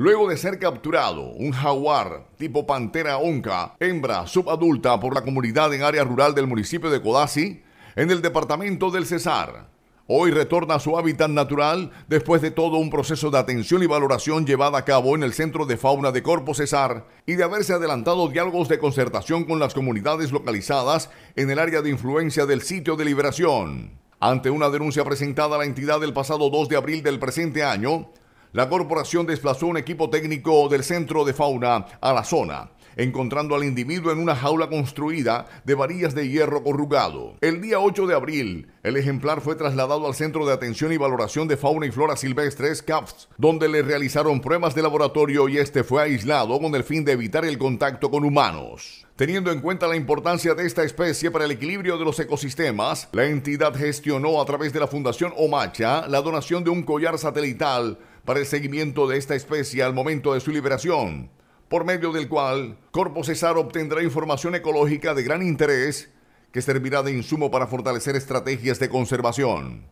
Luego de ser capturado, un jaguar tipo pantera onca, hembra subadulta por la comunidad en área rural del municipio de Codazzi, en el departamento del Cesar. Hoy retorna a su hábitat natural después de todo un proceso de atención y valoración llevada a cabo en el Centro de Fauna de Corpo Cesar y de haberse adelantado diálogos de concertación con las comunidades localizadas en el área de influencia del sitio de liberación. Ante una denuncia presentada a la entidad el pasado 2 de abril del presente año, la corporación desplazó un equipo técnico del centro de fauna a la zona encontrando al individuo en una jaula construida de varillas de hierro corrugado. El día 8 de abril, el ejemplar fue trasladado al Centro de Atención y Valoración de Fauna y Flora Silvestres, CAFS, donde le realizaron pruebas de laboratorio y este fue aislado con el fin de evitar el contacto con humanos. Teniendo en cuenta la importancia de esta especie para el equilibrio de los ecosistemas, la entidad gestionó a través de la Fundación Omacha la donación de un collar satelital para el seguimiento de esta especie al momento de su liberación, por medio del cual Corpo César obtendrá información ecológica de gran interés que servirá de insumo para fortalecer estrategias de conservación.